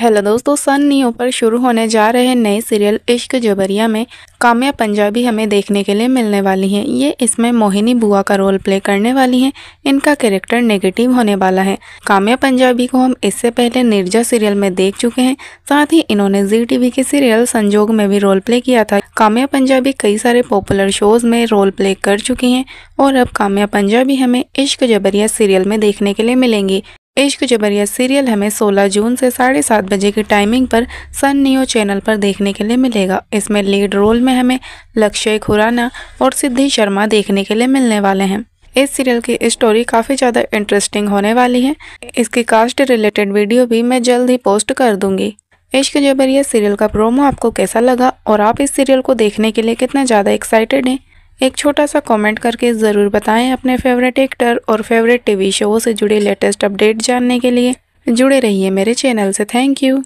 hello दोस्तों सन neo पर शुरू होने जा रहे नए सीरियल इश्क जबरिया में काम्या पंजाबी हमें देखने के लिए मिलने वाली हैं ये इसमें मोहिनी बुआ का रोल प्ले करने वाली हैं इनका कैरेक्टर नेगेटिव होने वाला है काम्या पंजाबी को हम इससे पहले निर्जा सीरियल में देख चुके हैं साथ ही इन्होंने जी टीवी के सीरियल संजोग में भी रोल प्ले किया था काम्या पंजाबी कई सारे पॉपुलर शोज में रोल प्ले कर चुकी हैं और अब काम्या पंजाबी हमें इश्क जबरिया सीरियल में देखने के लिए मिलेंगी इश्क जबरिया सीरियल हमें 16 जून से साढ़े सात बजे की टाइमिंग पर सन न्यूज चैनल पर देखने के लिए मिलेगा इसमें लीड रोल में हमें लक्ष्य खुराना और सिद्धि शर्मा देखने के लिए मिलने वाले हैं इस सीरियल की स्टोरी काफ़ी ज़्यादा इंटरेस्टिंग होने वाली है इसकी कास्ट रिलेटेड वीडियो भी मैं जल्द ही पोस्ट कर दूंगी इश्क जबरिया सीरियल का प्रोमो आपको कैसा लगा और आप इस सीरियल को देखने के लिए कितना ज़्यादा एक्साइटेड हैं एक छोटा सा कमेंट करके ज़रूर बताएं अपने फेवरेट एक्टर और फेवरेट टीवी शो से जुड़े लेटेस्ट अपडेट जानने के लिए जुड़े रहिए मेरे चैनल से थैंक यू